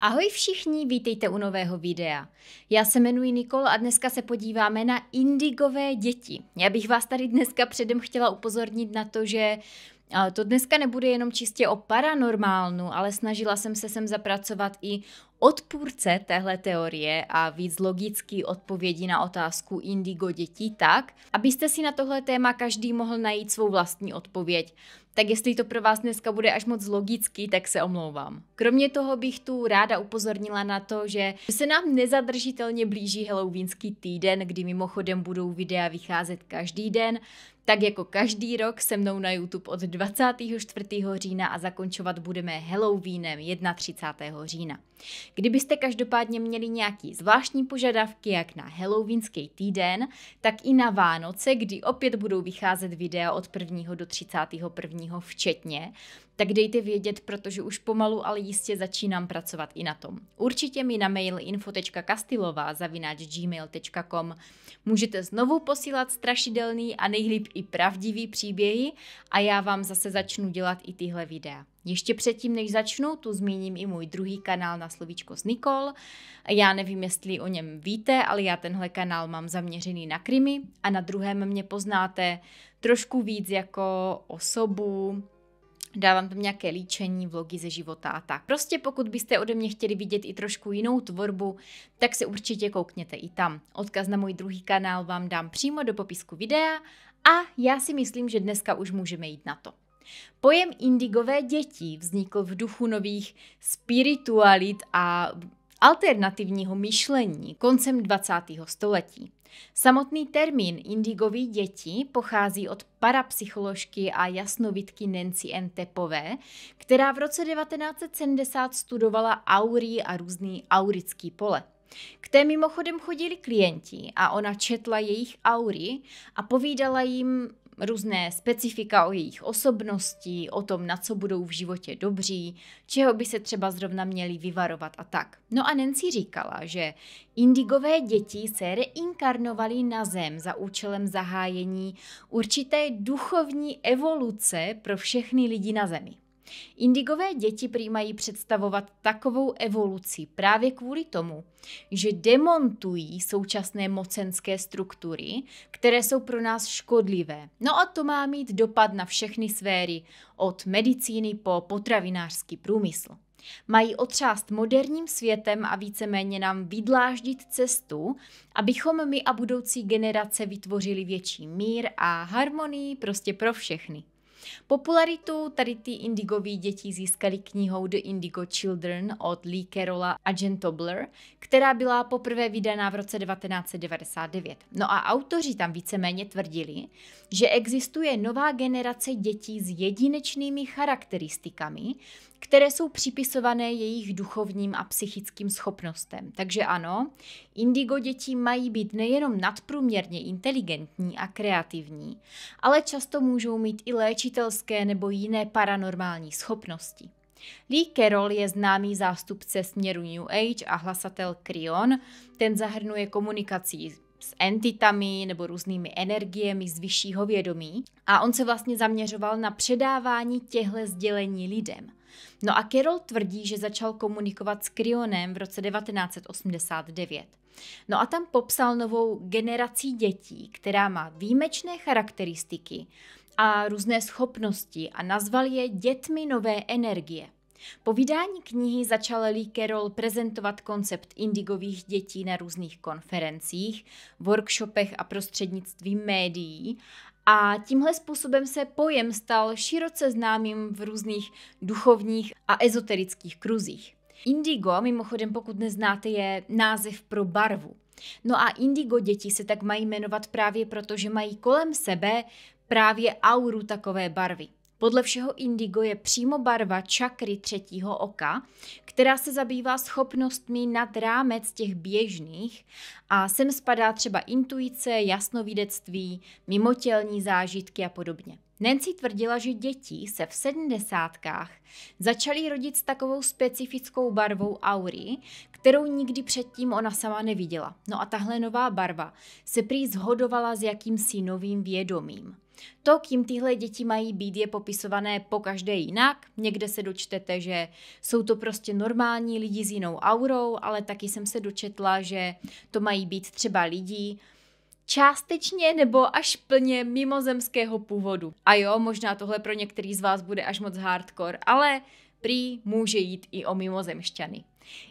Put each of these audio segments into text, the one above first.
Ahoj všichni, vítejte u nového videa. Já se jmenuji Nikol a dneska se podíváme na indigové děti. Já bych vás tady dneska předem chtěla upozornit na to, že to dneska nebude jenom čistě o paranormálnu, ale snažila jsem se sem zapracovat i odpůrce téhle teorie a víc logický odpovědi na otázku indigo dětí tak, abyste si na tohle téma každý mohl najít svou vlastní odpověď tak jestli to pro vás dneska bude až moc logický, tak se omlouvám. Kromě toho bych tu ráda upozornila na to, že se nám nezadržitelně blíží halloweenský týden, kdy mimochodem budou videa vycházet každý den, tak jako každý rok se mnou na YouTube od 24. října a zakončovat budeme Halloweenem 31. října. Kdybyste každopádně měli nějaký zvláštní požadavky jak na halloweenský týden, tak i na Vánoce, kdy opět budou vycházet videa od 1. do 31. včetně, tak dejte vědět, protože už pomalu, ale jistě začínám pracovat i na tom. Určitě mi na mail info.kastilová zavináč gmail.com můžete znovu posílat strašidelný a nejlíp i pravdivý příběhy a já vám zase začnu dělat i tyhle videa. Ještě předtím, než začnu, tu zmíním i můj druhý kanál na slovíčko s Nikol. Já nevím, jestli o něm víte, ale já tenhle kanál mám zaměřený na krimi a na druhém mě poznáte trošku víc jako osobu, Dávám tam nějaké líčení, vlogy ze života a tak. Prostě pokud byste ode mě chtěli vidět i trošku jinou tvorbu, tak se určitě koukněte i tam. Odkaz na můj druhý kanál vám dám přímo do popisku videa a já si myslím, že dneska už můžeme jít na to. Pojem indigové děti vznikl v duchu nových spiritualit a alternativního myšlení koncem 20. století. Samotný termín indigový děti pochází od parapsycholožky a jasnovitky Nancy N. Tepové, která v roce 1970 studovala aurí a různý aurický pole. K té mimochodem chodili klienti a ona četla jejich aury a povídala jim různé specifika o jejich osobnosti, o tom, na co budou v životě dobří, čeho by se třeba zrovna měli vyvarovat a tak. No a Nancy říkala, že indigové děti se reinkarnovaly na zem za účelem zahájení určité duchovní evoluce pro všechny lidi na zemi. Indigové děti přijímají představovat takovou evoluci právě kvůli tomu, že demontují současné mocenské struktury, které jsou pro nás škodlivé. No a to má mít dopad na všechny sféry, od medicíny po potravinářský průmysl. Mají otřást moderním světem a víceméně nám vydláždit cestu, abychom my a budoucí generace vytvořili větší mír a harmonii prostě pro všechny. Popularitu tady ty indigový děti získali knihou The Indigo Children od Lee Carola a Jen Tobler, která byla poprvé vydaná v roce 1999. No a autoři tam víceméně tvrdili, že existuje nová generace dětí s jedinečnými charakteristikami, které jsou připisované jejich duchovním a psychickým schopnostem. Takže ano, indigo děti mají být nejenom nadprůměrně inteligentní a kreativní, ale často můžou mít i léčitelské nebo jiné paranormální schopnosti. Lee Carroll je známý zástupce směru New Age a hlasatel Kryon, Ten zahrnuje komunikaci s entitami nebo různými energiemi z vyššího vědomí a on se vlastně zaměřoval na předávání těchto sdělení lidem. No a Carol tvrdí, že začal komunikovat s Kryonem v roce 1989. No a tam popsal novou generaci dětí, která má výjimečné charakteristiky a různé schopnosti a nazval je dětmi nové energie. Po vydání knihy začal Lee Carroll prezentovat koncept indigových dětí na různých konferencích, workshopech a prostřednictvím médií a tímhle způsobem se pojem stal široce známým v různých duchovních a ezoterických kruzích. Indigo, mimochodem pokud neznáte, je název pro barvu. No a indigo děti se tak mají jmenovat právě proto, že mají kolem sebe právě auru takové barvy. Podle všeho indigo je přímo barva čakry třetího oka, která se zabývá schopnostmi nad rámec těch běžných a sem spadá třeba intuice, jasnovidectví, mimotělní zážitky a podobně. Nancy tvrdila, že děti se v sedmdesátkách začaly rodit s takovou specifickou barvou aury, kterou nikdy předtím ona sama neviděla. No a tahle nová barva se prý zhodovala s jakýmsi novým vědomím. To, kým tyhle děti mají být, je popisované po každé jinak. Někde se dočtete, že jsou to prostě normální lidi s jinou aurou, ale taky jsem se dočetla, že to mají být třeba lidi, částečně nebo až plně mimozemského původu. A jo, možná tohle pro některý z vás bude až moc hardcore, ale prý může jít i o mimozemšťany.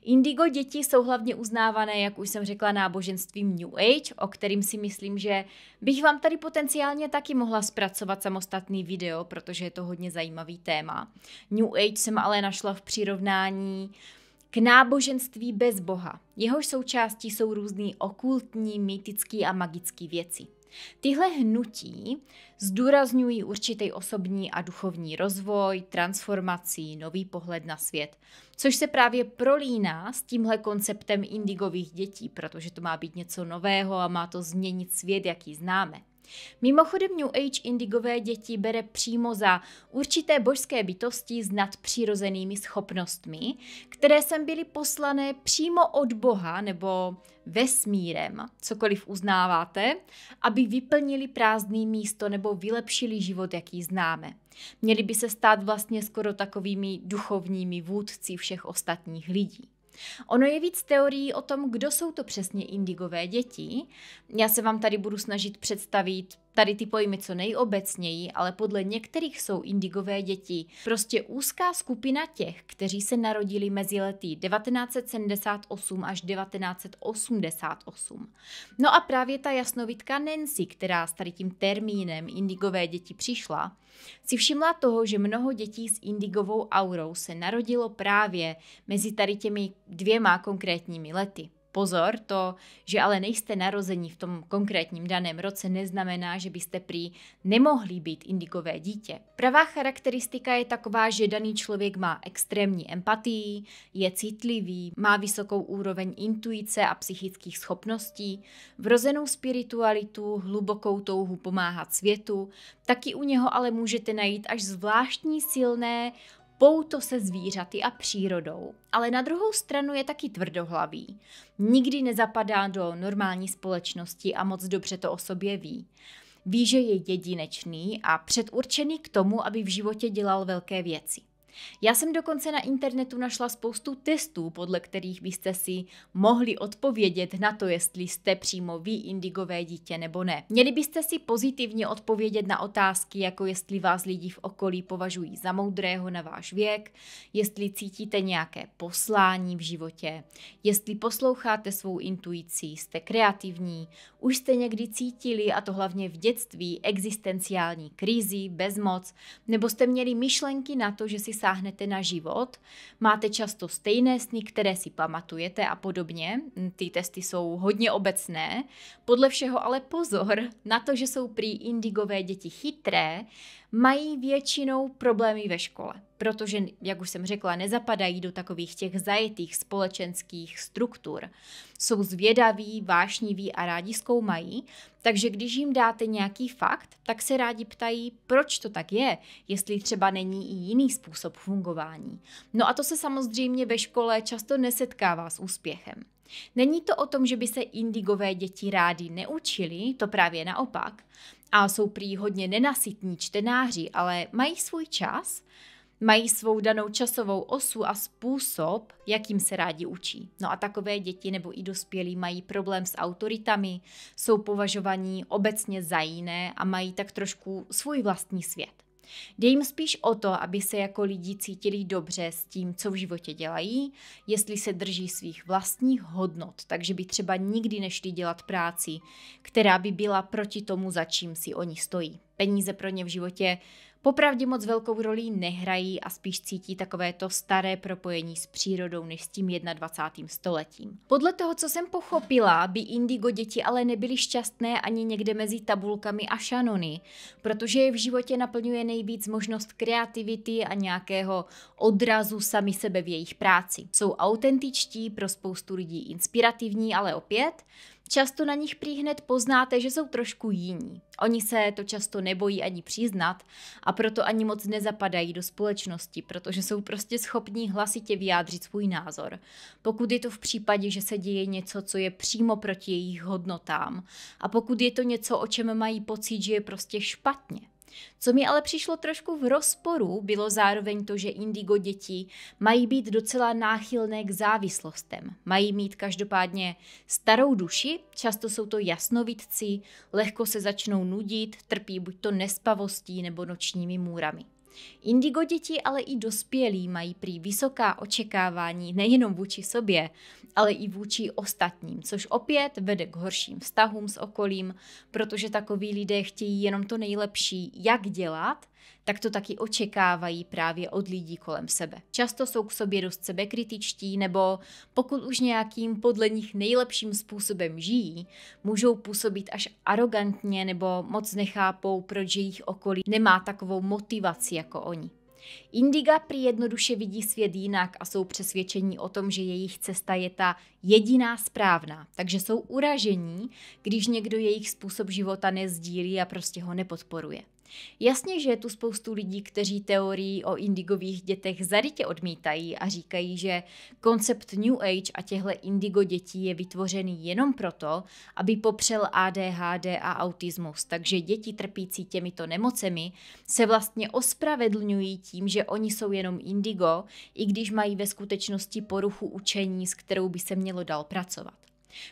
Indigo děti jsou hlavně uznávané, jak už jsem řekla, náboženstvím New Age, o kterým si myslím, že bych vám tady potenciálně taky mohla zpracovat samostatný video, protože je to hodně zajímavý téma. New Age jsem ale našla v přirovnání k náboženství bez Boha. Jehož součástí jsou různý okultní, mýtický a magický věci. Tyhle hnutí zdůrazňují určitý osobní a duchovní rozvoj, transformací, nový pohled na svět, což se právě prolíná s tímhle konceptem indigových dětí, protože to má být něco nového a má to změnit svět, jaký známe. Mimochodem New Age indigové děti bere přímo za určité božské bytosti s nadpřirozenými schopnostmi, které sem byly poslané přímo od Boha nebo vesmírem, cokoliv uznáváte, aby vyplnili prázdné místo nebo vylepšili život, jaký známe. Měli by se stát vlastně skoro takovými duchovními vůdci všech ostatních lidí. Ono je víc teorií o tom, kdo jsou to přesně indigové děti. Já se vám tady budu snažit představit Tady ty pojmy co nejobecněji, ale podle některých jsou indigové děti prostě úzká skupina těch, kteří se narodili mezi lety 1978 až 1988. No a právě ta jasnovitka Nancy, která s tady tím termínem indigové děti přišla, si všimla toho, že mnoho dětí s indigovou aurou se narodilo právě mezi tady těmi dvěma konkrétními lety. Pozor, to, že ale nejste narození v tom konkrétním daném roce, neznamená, že byste prý nemohli být indikové dítě. Pravá charakteristika je taková, že daný člověk má extrémní empatii, je citlivý, má vysokou úroveň intuice a psychických schopností, vrozenou spiritualitu, hlubokou touhu pomáhat světu. Taky u něho ale můžete najít až zvláštní silné pouto se zvířaty a přírodou, ale na druhou stranu je taky tvrdohlavý. Nikdy nezapadá do normální společnosti a moc dobře to o sobě ví. Ví, že je jedinečný a předurčený k tomu, aby v životě dělal velké věci. Já jsem dokonce na internetu našla spoustu testů, podle kterých byste si mohli odpovědět na to, jestli jste přímo vy indigové dítě nebo ne. Měli byste si pozitivně odpovědět na otázky, jako jestli vás lidi v okolí považují za moudrého na váš věk, jestli cítíte nějaké poslání v životě, jestli posloucháte svou intuici, jste kreativní, už jste někdy cítili, a to hlavně v dětství, existenciální krizi, bezmoc, nebo jste měli myšlenky na to, že si sáhnete na život, máte často stejné sny, které si pamatujete a podobně. Hm, ty testy jsou hodně obecné. Podle všeho ale pozor na to, že jsou prý indigové děti chytré, mají většinou problémy ve škole, protože, jak už jsem řekla, nezapadají do takových těch zajetých společenských struktur. Jsou zvědaví, vášniví a rádi zkoumají, takže když jim dáte nějaký fakt, tak se rádi ptají, proč to tak je, jestli třeba není i jiný způsob fungování. No a to se samozřejmě ve škole často nesetkává s úspěchem. Není to o tom, že by se indigové děti rádi neučili, to právě naopak, a jsou prý hodně nenasytní čtenáři, ale mají svůj čas, mají svou danou časovou osu a způsob, jakým se rádi učí. No a takové děti nebo i dospělí mají problém s autoritami, jsou považovaní obecně za jiné a mají tak trošku svůj vlastní svět. Jde jim spíš o to, aby se jako lidi cítili dobře s tím, co v životě dělají, jestli se drží svých vlastních hodnot, takže by třeba nikdy nešli dělat práci, která by byla proti tomu, za čím si oni stojí. Peníze pro ně v životě Popravdě moc velkou rolí nehrají a spíš cítí takové to staré propojení s přírodou než s tím 21. stoletím. Podle toho, co jsem pochopila, by indigo děti ale nebyly šťastné ani někde mezi tabulkami a šanony, protože je v životě naplňuje nejvíc možnost kreativity a nějakého odrazu sami sebe v jejich práci. Jsou autentičtí, pro spoustu lidí inspirativní, ale opět Často na nich prý hned poznáte, že jsou trošku jiní. Oni se to často nebojí ani přiznat a proto ani moc nezapadají do společnosti, protože jsou prostě schopní hlasitě vyjádřit svůj názor. Pokud je to v případě, že se děje něco, co je přímo proti jejich hodnotám a pokud je to něco, o čem mají pocit, že je prostě špatně. Co mi ale přišlo trošku v rozporu, bylo zároveň to, že indigo děti mají být docela náchylné k závislostem. Mají mít každopádně starou duši, často jsou to jasnovidci, lehko se začnou nudit, trpí buď to nespavostí nebo nočními můrami. Indigo děti, ale i dospělí mají prý vysoká očekávání nejenom vůči sobě, ale i vůči ostatním, což opět vede k horším vztahům s okolím, protože takoví lidé chtějí jenom to nejlepší, jak dělat, tak to taky očekávají právě od lidí kolem sebe. Často jsou k sobě dost sebekritičtí, nebo pokud už nějakým podle nich nejlepším způsobem žijí, můžou působit až arrogantně nebo moc nechápou, proč jejich okolí nemá takovou motivaci jako oni. Indiga prý jednoduše vidí svět jinak a jsou přesvědčení o tom, že jejich cesta je ta jediná správná. Takže jsou uražení, když někdo jejich způsob života nezdílí a prostě ho nepodporuje. Jasně, že je tu spoustu lidí, kteří teorii o indigových dětech zarytě odmítají a říkají, že koncept New Age a těhle indigo dětí je vytvořený jenom proto, aby popřel ADHD a autismus, takže děti trpící těmito nemocemi se vlastně ospravedlňují tím, že oni jsou jenom indigo, i když mají ve skutečnosti poruchu učení, s kterou by se mělo dál pracovat.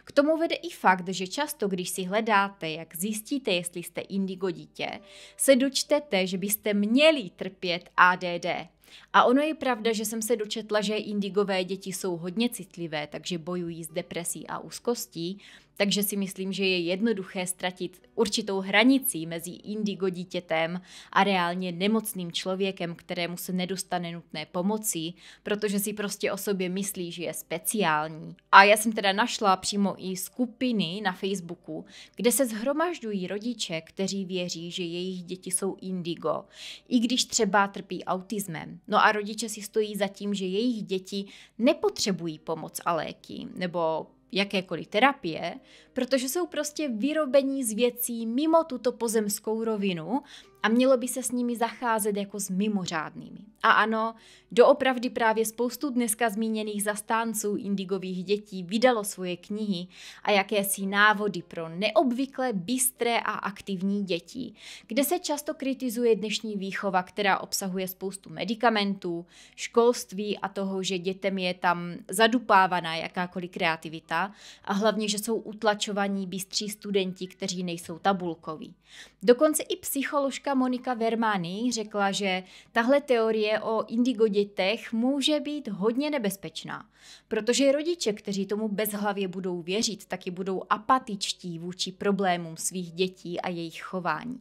K tomu vede i fakt, že často, když si hledáte, jak zjistíte, jestli jste indigo dítě, se dočtete, že byste měli trpět ADD. A ono je pravda, že jsem se dočetla, že indigové děti jsou hodně citlivé, takže bojují s depresí a úzkostí, takže si myslím, že je jednoduché ztratit určitou hranici mezi indigo dítětem a reálně nemocným člověkem, kterému se nedostane nutné pomoci, protože si prostě o sobě myslí, že je speciální. A já jsem teda našla přímo i skupiny na Facebooku, kde se zhromažďují rodiče, kteří věří, že jejich děti jsou indigo, i když třeba trpí autismem. No a rodiče si stojí za tím, že jejich děti nepotřebují pomoc a léky, nebo jakékoliv terapie, protože jsou prostě vyrobení z věcí mimo tuto pozemskou rovinu a mělo by se s nimi zacházet jako s mimořádnými. A ano, doopravdy právě spoustu dneska zmíněných zastánců indigových dětí vydalo svoje knihy a jakési návody pro neobvykle bystré a aktivní děti, kde se často kritizuje dnešní výchova, která obsahuje spoustu medicamentů, školství a toho, že dětem je tam zadupávaná jakákoliv kreativita a hlavně, že jsou utlačovaní bystří studenti, kteří nejsou tabulkoví. Dokonce i psycholožka Monika Vermani řekla, že tahle teorie o indigo dětech může být hodně nebezpečná, protože rodiče, kteří tomu bezhlavě budou věřit, taky budou apatičtí vůči problémům svých dětí a jejich chování.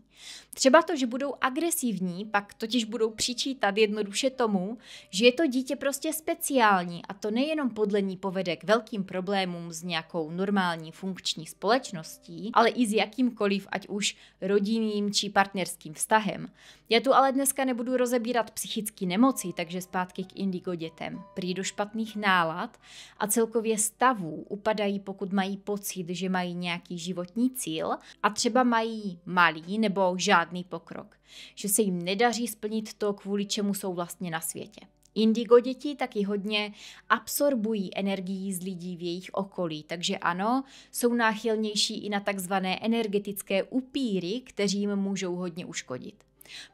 Třeba to, že budou agresivní, pak totiž budou přičítat jednoduše tomu, že je to dítě prostě speciální a to nejenom podle ní povede k velkým problémům s nějakou normální funkční společností, ale i s jakýmkoliv, ať už rodinným či partnerským vztahem. Já tu ale dneska nebudu rozebírat psychické nemoci, takže zpátky k indigo dětem. Prý do špatných nálad a celkově stavů upadají, pokud mají pocit, že mají nějaký životní cíl a třeba mají malý nebo nedělou žádný pokrok, že se jim nedaří splnit to, kvůli čemu jsou vlastně na světě. Indigo děti taky hodně absorbují energii z lidí v jejich okolí, takže ano, jsou náchylnější i na takzvané energetické upíry, kteří jim můžou hodně uškodit.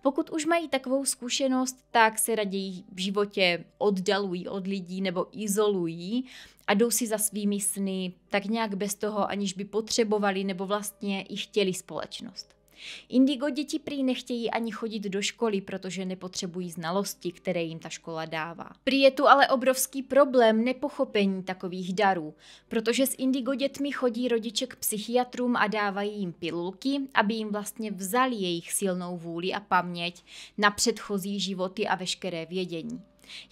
Pokud už mají takovou zkušenost, tak se raději v životě oddalují od lidí nebo izolují a jdou si za svými sny tak nějak bez toho, aniž by potřebovali nebo vlastně i chtěli společnost. Indigo děti prý nechtějí ani chodit do školy, protože nepotřebují znalosti, které jim ta škola dává. Prý je tu ale obrovský problém nepochopení takových darů, protože s indigo dětmi chodí rodiče k psychiatrům a dávají jim pilulky, aby jim vlastně vzali jejich silnou vůli a paměť na předchozí životy a veškeré vědění.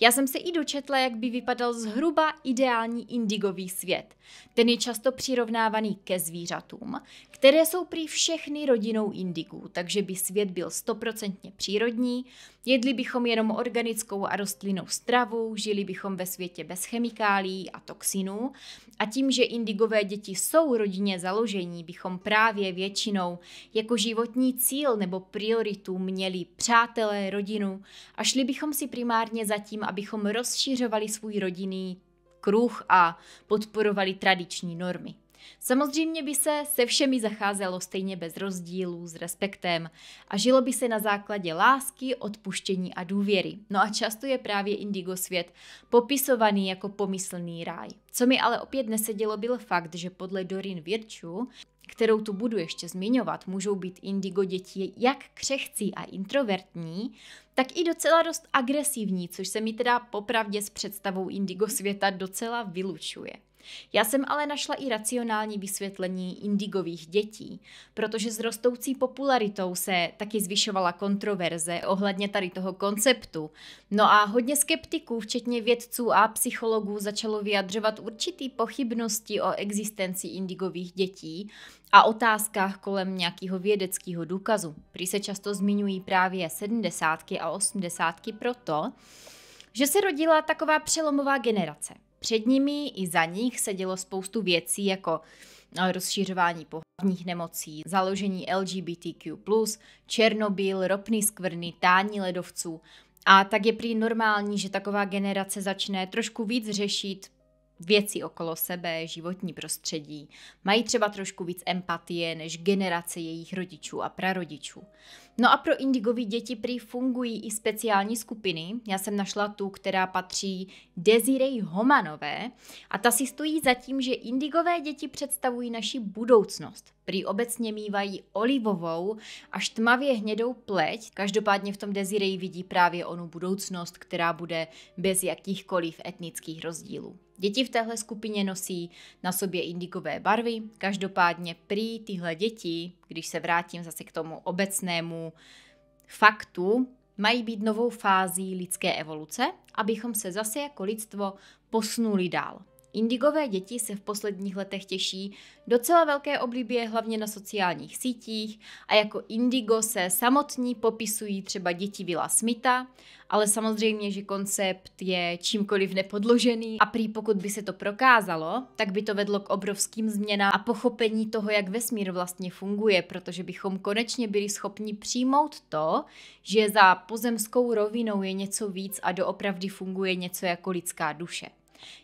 Já jsem se i dočetla, jak by vypadal zhruba ideální indigový svět. Ten je často přirovnávaný ke zvířatům, které jsou prý všechny rodinou indigů, takže by svět byl stoprocentně přírodní, jedli bychom jenom organickou a rostlinnou stravu, žili bychom ve světě bez chemikálí a toxinů a tím, že indigové děti jsou rodině založení, bychom právě většinou jako životní cíl nebo prioritu měli přátelé, rodinu a šli bychom si primárně za tím, abychom rozšířovali svůj rodinný kruh a podporovali tradiční normy. Samozřejmě by se se všemi zacházelo stejně bez rozdílů, s respektem a žilo by se na základě lásky, odpuštění a důvěry. No a často je právě indigo svět popisovaný jako pomyslný ráj. Co mi ale opět nesedělo byl fakt, že podle Dorin Virču kterou tu budu ještě zmiňovat, můžou být indigo děti jak křehcí a introvertní, tak i docela dost agresivní, což se mi teda popravdě s představou indigo světa docela vylučuje. Já jsem ale našla i racionální vysvětlení indigových dětí, protože s rostoucí popularitou se taky zvyšovala kontroverze ohledně tady toho konceptu. No a hodně skeptiků, včetně vědců a psychologů, začalo vyjadřovat určitý pochybnosti o existenci indigových dětí a otázkách kolem nějakého vědeckého důkazu. Prý se často zmiňují právě sedmdesátky a osmdesátky proto, že se rodila taková přelomová generace – před nimi i za nich se dělo spoustu věcí jako no, rozšířování pohlavních nemocí, založení LGBTQ+, Černobyl, ropný skvrny, tání ledovců. A tak je prý normální, že taková generace začne trošku víc řešit věci okolo sebe, životní prostředí. Mají třeba trošku víc empatie než generace jejich rodičů a prarodičů. No a pro indigový děti prý fungují i speciální skupiny. Já jsem našla tu, která patří Desiree Homanové a ta si stojí za tím, že indigové děti představují naši budoucnost. Prý obecně mývají olivovou až tmavě hnědou pleť. Každopádně v tom Desiree vidí právě onu budoucnost, která bude bez jakýchkoliv etnických rozdílů. Děti v téhle skupině nosí na sobě indikové barvy, každopádně prý tyhle děti, když se vrátím zase k tomu obecnému faktu, mají být novou fází lidské evoluce, abychom se zase jako lidstvo posunuli dál. Indigové děti se v posledních letech těší docela velké oblíbě hlavně na sociálních sítích a jako indigo se samotní popisují třeba děti Vila Smita, ale samozřejmě, že koncept je čímkoliv nepodložený a prý pokud by se to prokázalo, tak by to vedlo k obrovským změnám a pochopení toho, jak vesmír vlastně funguje, protože bychom konečně byli schopni přijmout to, že za pozemskou rovinou je něco víc a doopravdy funguje něco jako lidská duše.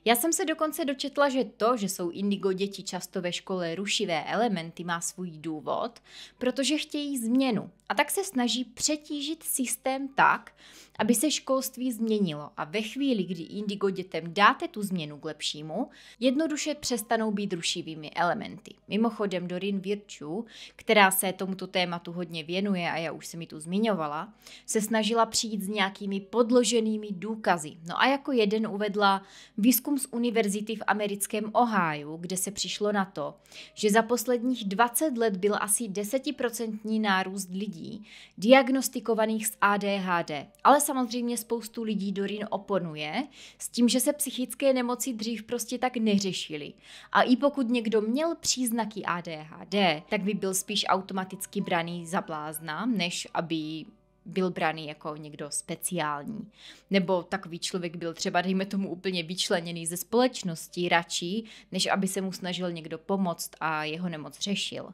Já jsem se dokonce dočetla, že to, že jsou indigo děti často ve škole rušivé elementy, má svůj důvod, protože chtějí změnu. A tak se snaží přetížit systém tak, aby se školství změnilo. A ve chvíli, kdy indigo dětem dáte tu změnu k lepšímu, jednoduše přestanou být rušivými elementy. Mimochodem Dorin Virču, která se tomuto tématu hodně věnuje a já už jsem mi tu zmiňovala, se snažila přijít s nějakými podloženými důkazy. No a jako jeden uvedla Výzkum z univerzity v americkém Oháju, kde se přišlo na to, že za posledních 20 let byl asi 10% nárůst lidí diagnostikovaných s ADHD. Ale samozřejmě spoustu lidí Dorin oponuje s tím, že se psychické nemoci dřív prostě tak neřešily. A i pokud někdo měl příznaky ADHD, tak by byl spíš automaticky braný za blázna, než aby byl braný jako někdo speciální. Nebo takový člověk byl třeba, dejme tomu, úplně vyčleněný ze společnosti radši, než aby se mu snažil někdo pomoct a jeho nemoc řešil.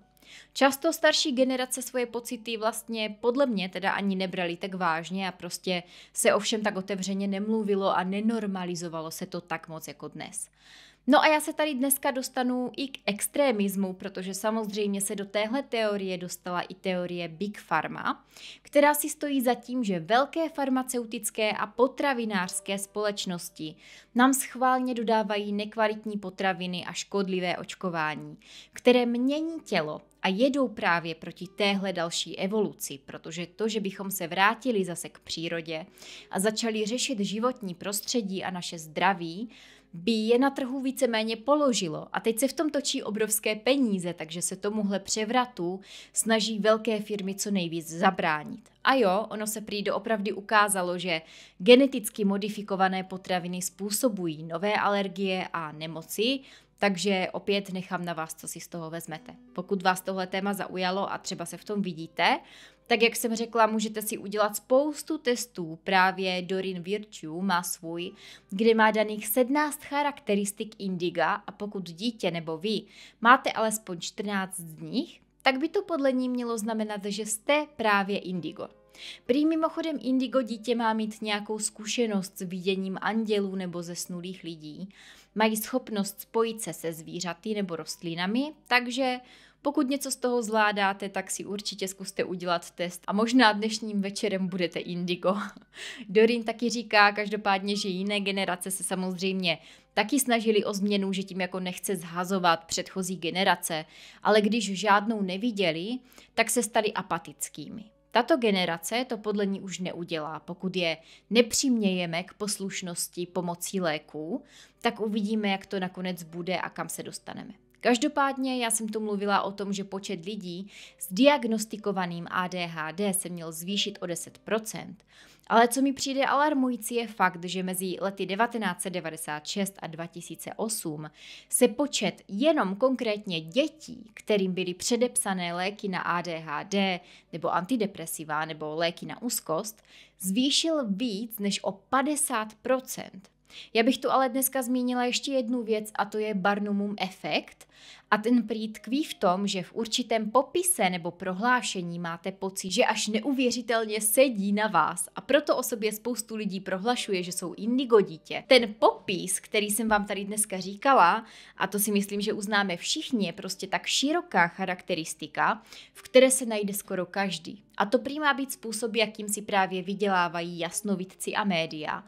Často starší generace svoje pocity vlastně podle mě teda ani nebrali tak vážně a prostě se ovšem tak otevřeně nemluvilo a nenormalizovalo se to tak moc jako dnes. No a já se tady dneska dostanu i k extrémismu, protože samozřejmě se do téhle teorie dostala i teorie Big Pharma, která si stojí za tím, že velké farmaceutické a potravinářské společnosti nám schválně dodávají nekvalitní potraviny a škodlivé očkování, které mění tělo a jedou právě proti téhle další evoluci, protože to, že bychom se vrátili zase k přírodě a začali řešit životní prostředí a naše zdraví, by je na trhu víceméně položilo. A teď se v tom točí obrovské peníze, takže se tomuhle převratu snaží velké firmy co nejvíc zabránit. A jo, ono se prý doopravdy ukázalo, že geneticky modifikované potraviny způsobují nové alergie a nemoci, takže opět nechám na vás, co si z toho vezmete. Pokud vás tohle téma zaujalo a třeba se v tom vidíte, tak jak jsem řekla, můžete si udělat spoustu testů, právě Dorin Virtue má svůj, kde má daných 17 charakteristik indiga a pokud dítě nebo vy máte alespoň 14 z nich, tak by to podle ní mělo znamenat, že jste právě indigo. Prý mimochodem indigo dítě má mít nějakou zkušenost s viděním andělů nebo zesnulých lidí. Mají schopnost spojit se se zvířaty nebo rostlinami, takže pokud něco z toho zvládáte, tak si určitě zkuste udělat test a možná dnešním večerem budete indigo. Dorin taky říká každopádně, že jiné generace se samozřejmě taky snažili o změnu, že tím jako nechce zhazovat předchozí generace, ale když žádnou neviděli, tak se stali apatickými. Tato generace to podle ní už neudělá. Pokud je nepřimějeme k poslušnosti pomocí léků, tak uvidíme, jak to nakonec bude a kam se dostaneme. Každopádně já jsem tu mluvila o tom, že počet lidí s diagnostikovaným ADHD se měl zvýšit o 10%, ale co mi přijde alarmující je fakt, že mezi lety 1996 a 2008 se počet jenom konkrétně dětí, kterým byly předepsané léky na ADHD nebo antidepresiva nebo léky na úzkost, zvýšil víc než o 50%. Já bych tu ale dneska zmínila ještě jednu věc a to je Barnumův efekt. A ten prý tkví v tom, že v určitém popise nebo prohlášení máte pocit, že až neuvěřitelně sedí na vás a proto o sobě spoustu lidí prohlašuje, že jsou indigo dítě. Ten popis, který jsem vám tady dneska říkala, a to si myslím, že uznáme všichni, je prostě tak široká charakteristika, v které se najde skoro každý. A to prý má být způsob, jakým si právě vydělávají jasnovidci a média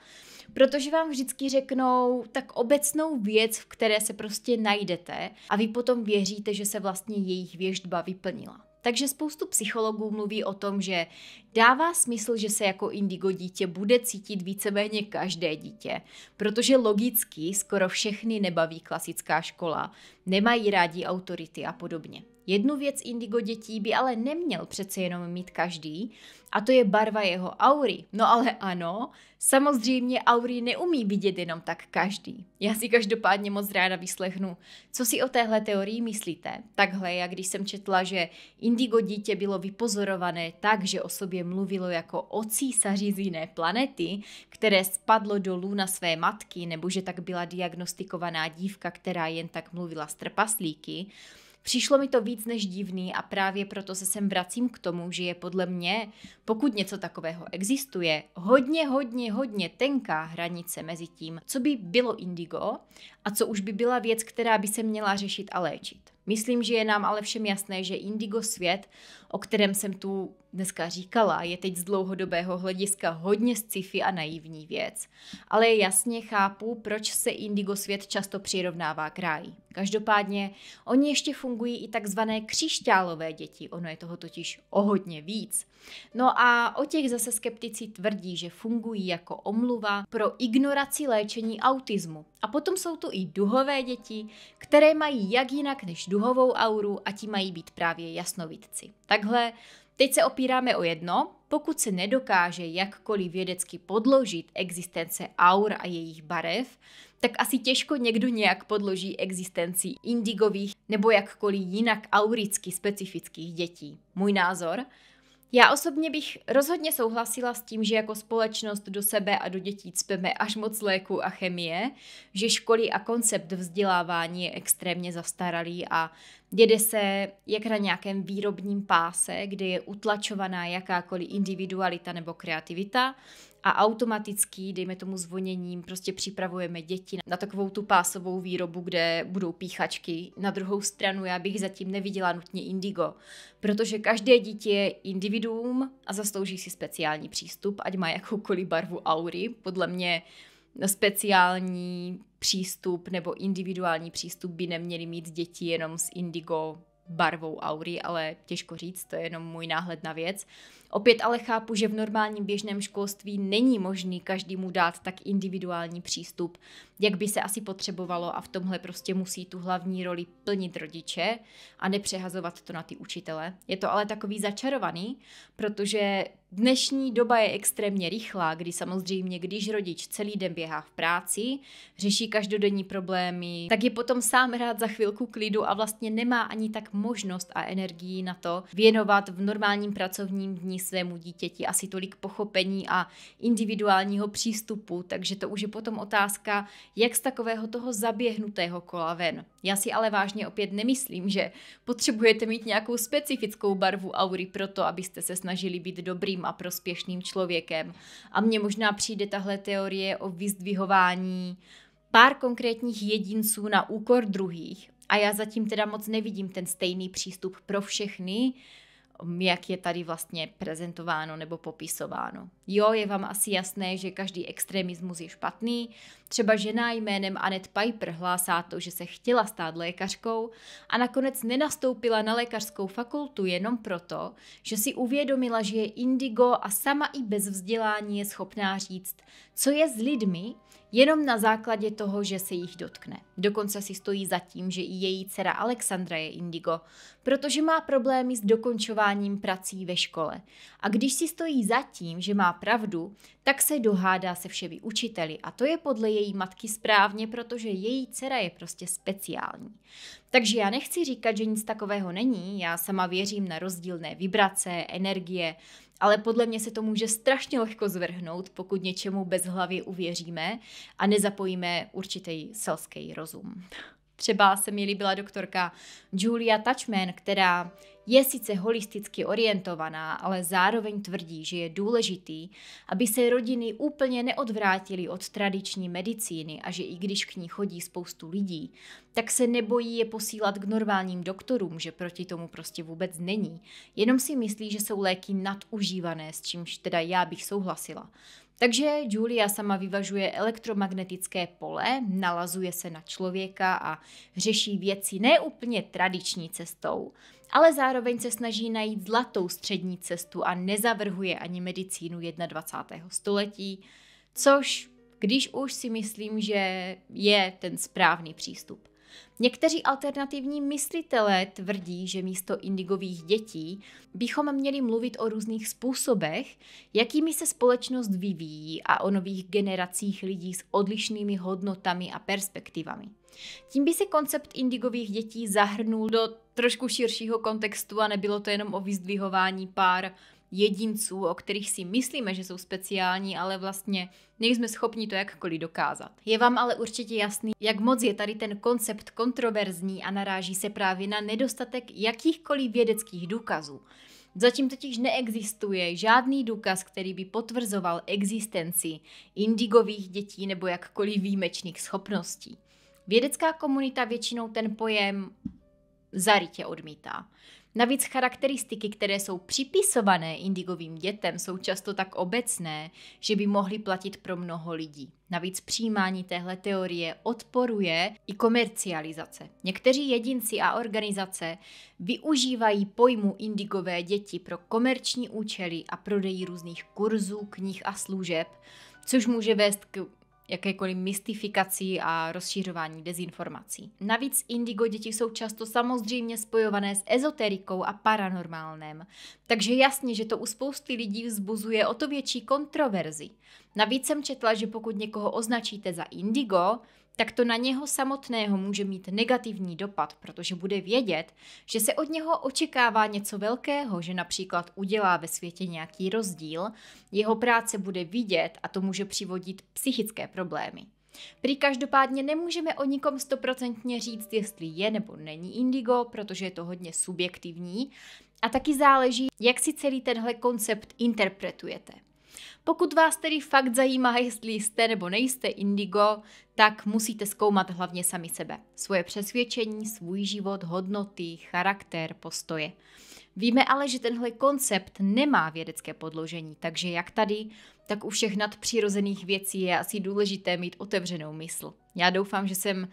protože vám vždycky řeknou tak obecnou věc, v které se prostě najdete a vy potom věříte, že se vlastně jejich věždba vyplnila. Takže spoustu psychologů mluví o tom, že dává smysl, že se jako indigo dítě bude cítit víceméně každé dítě, protože logicky skoro všechny nebaví klasická škola, nemají rádi autority a podobně. Jednu věc indigo dětí by ale neměl přece jenom mít každý, a to je barva jeho aury. No ale ano, samozřejmě aury neumí vidět jenom tak každý. Já si každopádně moc ráda vyslechnu, co si o téhle teorii myslíte. Takhle, jak když jsem četla, že indigo dítě bylo vypozorované tak, že o sobě mluvilo jako o císaři z jiné planety, které spadlo dolů na své matky, nebo že tak byla diagnostikovaná dívka, která jen tak mluvila s trpaslíky, Přišlo mi to víc než divný a právě proto se sem vracím k tomu, že je podle mě, pokud něco takového existuje, hodně, hodně, hodně tenká hranice mezi tím, co by bylo indigo a co už by byla věc, která by se měla řešit a léčit. Myslím, že je nám ale všem jasné, že indigo svět o kterém jsem tu dneska říkala, je teď z dlouhodobého hlediska hodně sci-fi a naivní věc, ale jasně chápu, proč se indigo svět často přirovnává k ráji. Každopádně oni ještě fungují i takzvané křišťálové děti, ono je toho totiž o hodně víc. No a o těch zase skeptici tvrdí, že fungují jako omluva pro ignoraci léčení autismu. A potom jsou tu i duhové děti, které mají jak jinak než duhovou auru a ti mají být právě jasnovidci. Tak takhle. Teď se opíráme o jedno, pokud se nedokáže jakkoliv vědecky podložit existence aur a jejich barev, tak asi těžko někdo nějak podloží existenci indigových nebo jakkoliv jinak auricky specifických dětí. Můj názor, já osobně bych rozhodně souhlasila s tím, že jako společnost do sebe a do dětí cpeme až moc léku a chemie, že školy a koncept vzdělávání je extrémně zastaralý a děde se jak na nějakém výrobním páse, kde je utlačovaná jakákoliv individualita nebo kreativita, a automaticky dejme tomu zvoněním, prostě připravujeme děti na takovou tu pásovou výrobu, kde budou píchačky. Na druhou stranu já bych zatím neviděla nutně indigo, protože každé dítě je individuum a zaslouží si speciální přístup, ať má jakoukoliv barvu aury. Podle mě speciální přístup nebo individuální přístup by neměly mít děti jenom s indigo barvou aury, ale těžko říct, to je jenom můj náhled na věc. Opět ale chápu, že v normálním běžném školství není možný každému dát tak individuální přístup, jak by se asi potřebovalo a v tomhle prostě musí tu hlavní roli plnit rodiče a nepřehazovat to na ty učitele. Je to ale takový začarovaný, protože Dnešní doba je extrémně rychlá, kdy samozřejmě, když rodič celý den běhá v práci, řeší každodenní problémy, tak je potom sám rád za chvilku klidu a vlastně nemá ani tak možnost a energii na to věnovat v normálním pracovním dní svému dítěti, asi tolik pochopení a individuálního přístupu, takže to už je potom otázka, jak z takového toho zaběhnutého kola ven. Já si ale vážně opět nemyslím, že potřebujete mít nějakou specifickou barvu aury pro to, abyste se snažili být dobrým a prospěšným člověkem. A mně možná přijde tahle teorie o vyzdvihování pár konkrétních jedinců na úkor druhých. A já zatím teda moc nevidím ten stejný přístup pro všechny, Um, jak je tady vlastně prezentováno nebo popisováno. Jo, je vám asi jasné, že každý extremismus je špatný. Třeba žena jménem Annette Piper hlásá to, že se chtěla stát lékařkou a nakonec nenastoupila na lékařskou fakultu jenom proto, že si uvědomila, že je indigo a sama i bez vzdělání je schopná říct, co je s lidmi, jenom na základě toho, že se jich dotkne. Dokonce si stojí za tím, že i její dcera Alexandra je indigo, protože má problémy s dokončováním prací ve škole. A když si stojí za tím, že má pravdu, tak se dohádá se všemi učiteli a to je podle její matky správně, protože její dcera je prostě speciální. Takže já nechci říkat, že nic takového není, já sama věřím na rozdílné vibrace, energie, ale podle mě se to může strašně lehko zvrhnout, pokud něčemu bezhlavě uvěříme a nezapojíme určitý selský rozum. Třeba se mi líbila doktorka Julia Touchman, která je sice holisticky orientovaná, ale zároveň tvrdí, že je důležitý, aby se rodiny úplně neodvrátily od tradiční medicíny a že i když k ní chodí spoustu lidí, tak se nebojí je posílat k normálním doktorům, že proti tomu prostě vůbec není. Jenom si myslí, že jsou léky nadužívané, s čímž teda já bych souhlasila. Takže Julia sama vyvažuje elektromagnetické pole, nalazuje se na člověka a řeší věci neúplně tradiční cestou, ale zároveň se snaží najít zlatou střední cestu a nezavrhuje ani medicínu 21. století, což, když už si myslím, že je ten správný přístup. Někteří alternativní myslitelé tvrdí, že místo indigových dětí bychom měli mluvit o různých způsobech, jakými se společnost vyvíjí a o nových generacích lidí s odlišnými hodnotami a perspektivami. Tím by se koncept indigových dětí zahrnul do trošku širšího kontextu a nebylo to jenom o vyzdvihování pár jedinců, o kterých si myslíme, že jsou speciální, ale vlastně nejsme schopni to jakkoliv dokázat. Je vám ale určitě jasný, jak moc je tady ten koncept kontroverzní a naráží se právě na nedostatek jakýchkoliv vědeckých důkazů. Zatím totiž neexistuje žádný důkaz, který by potvrzoval existenci indigových dětí nebo jakkoliv výjimečných schopností. Vědecká komunita většinou ten pojem zarytě odmítá. Navíc charakteristiky, které jsou připisované indigovým dětem, jsou často tak obecné, že by mohly platit pro mnoho lidí. Navíc přijímání téhle teorie odporuje i komercializace. Někteří jedinci a organizace využívají pojmu indigové děti pro komerční účely a prodej různých kurzů, knih a služeb, což může vést k jakékoliv mystifikací a rozšířování dezinformací. Navíc indigo děti jsou často samozřejmě spojované s ezoterikou a paranormálním, takže jasně, že to u spousty lidí vzbuzuje o to větší kontroverzi. Navíc jsem četla, že pokud někoho označíte za indigo, tak to na něho samotného může mít negativní dopad, protože bude vědět, že se od něho očekává něco velkého, že například udělá ve světě nějaký rozdíl, jeho práce bude vidět a to může přivodit psychické problémy. Prý každopádně nemůžeme o nikom stoprocentně říct, jestli je nebo není indigo, protože je to hodně subjektivní a taky záleží, jak si celý tenhle koncept interpretujete. Pokud vás tedy fakt zajímá, jestli jste nebo nejste indigo, tak musíte zkoumat hlavně sami sebe. Svoje přesvědčení, svůj život, hodnoty, charakter, postoje. Víme ale, že tenhle koncept nemá vědecké podložení, takže jak tady, tak u všech nadpřirozených věcí je asi důležité mít otevřenou mysl. Já doufám, že jsem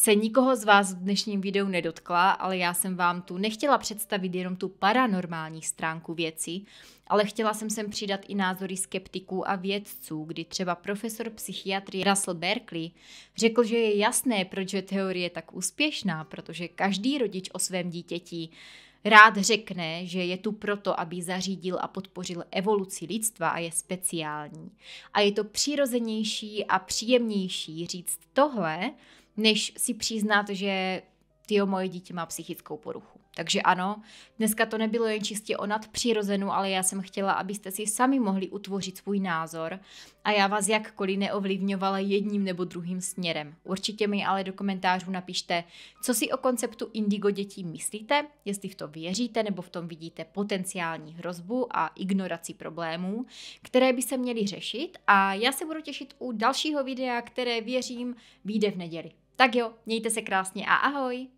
se nikoho z vás v dnešním videu nedotkla, ale já jsem vám tu nechtěla představit jenom tu paranormální stránku věci, ale chtěla jsem sem přidat i názory skeptiků a vědců, kdy třeba profesor psychiatrie Russell Berkeley řekl, že je jasné, proč je teorie tak úspěšná, protože každý rodič o svém dítěti rád řekne, že je tu proto, aby zařídil a podpořil evoluci lidstva a je speciální. A je to přirozenější a příjemnější říct tohle, než si přiznat, že ty moje dítě má psychickou poruchu. Takže ano, dneska to nebylo jen čistě o nadpřirozenu, ale já jsem chtěla, abyste si sami mohli utvořit svůj názor a já vás jakkoliv neovlivňovala jedním nebo druhým směrem. Určitě mi ale do komentářů napište, co si o konceptu indigo dětí myslíte, jestli v to věříte nebo v tom vidíte potenciální hrozbu a ignoraci problémů, které by se měly řešit a já se budu těšit u dalšího videa, které věřím vyjde v neděli. Tak jo, mějte se krásně a ahoj!